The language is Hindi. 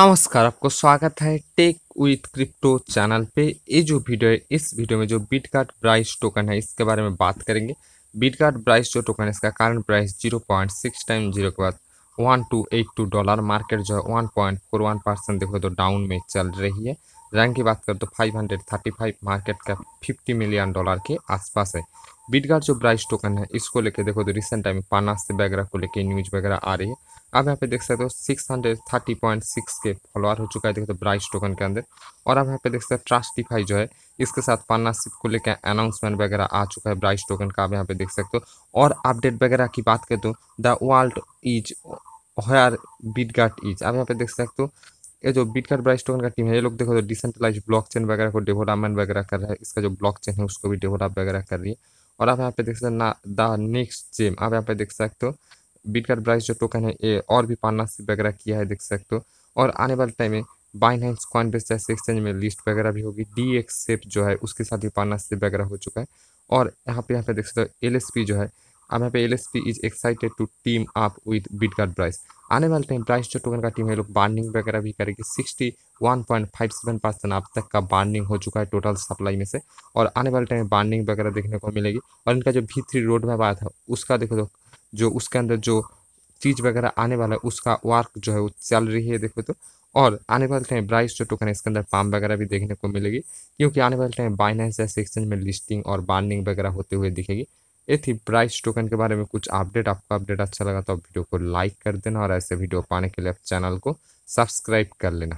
नमस्कार आपको स्वागत है टेक विथ क्रिप्टो चैनल पे ये जो वीडियो है इस वीडियो में जो बीट कार्ड प्राइस टोकन है इसके बारे में बात करेंगे बीट कार्ड प्राइस जो टोकन है इसका current price zero point six time zero के बाद one two eight two dollar market जो है वन परसेंट देखो तो डाउन में चल रही है रैंक की बात करें तो five hundred thirty five market का फिफ्टी मिलियन डॉलर के आसपास है बीटगार्ड जो ब्राइस टोकन है इसको लेके देखो तो रिसेंट टाइम में पानास वगैरह को लेके न्यूज वगैरह आ रही है आप यहाँ पे देख सकते हो six hundred thirty point six K follower हो चुका है देखो तो ब्राइस टोकन के अंदर और आप यहाँ पे देख सकते हो ट्रस्टिफाई जो है इसके साथ पार्टनरशिप को लेकर अनाउंसमेंट वगैरह आ चुका है ब्राइस टोकन का आप यहाँ पे देख सकते हो और अपडेट वगैरह की बात करें तो द वर्ल्ड इज हर बीटगार्ड इज आप यहाँ पे देख सकते हो ये जो बिटकट ब्राइस टोकन का टीम है ये लोग देखो तो डिसेंट्रलाइज ब्लॉक चेन वगैरह को डेवलपमेंट वगैरह कर रहा है इसका जो ब्लॉक चेन है उसको भी डेवलप वगैरह कर रही है और आप यहाँ पे देख सकते हैं ना द नेक्स्ट जेम आप यहाँ पे देख सकते हो बीट कार्ड प्राइस जो टोकन है ये और भी पार्टनरशिप वगैरह किया है देख सकते हो और आने वाले टाइम में कॉइन बेस जैसे एक्सचेंज में लिस्ट वगैरह भी होगी डी एक्सेप जो है उसके साथ ही पार्टनरशिप वगैरह हो चुका है और यहाँ पे यहाँ पे देख सकते हो एल जो है L S Unhappy LSP is excited to team up with BitGuard आने वाले टाइम ब्राइस जो टोकन का टीम है लोग बार्निंग वगैरह भी करेगी sixty one point five seven percent अब तक का बार्निंग हो चुका है टोटल सप्लाई में से और आने वाले टाइम बार्निंग वगैरह देखने को मिलेगी और इनका जो भी थ्री रोड मैप आया था उसका देखो तो जो उसके अंदर जो चीज़ वगैरह आने वाला है उसका वर्क जो है वो चल रही है देखो तो और आने वाले टाइम ब्राइस जो टोकन है इसके अंदर पाम वगैरह भी देखने को मिलेगी क्योंकि आने वाले टाइम बाइनेंस जैसे एक्सचेंज में लिस्टिंग और बार्निंग वगैरह होते हुए दिखेगी ये थी प्राइस टोकन के बारे में कुछ अपडेट आपका अपडेट अच्छा लगा तो वीडियो को लाइक कर देना और ऐसे वीडियो पाने के लिए आप चैनल को सब्सक्राइब कर लेना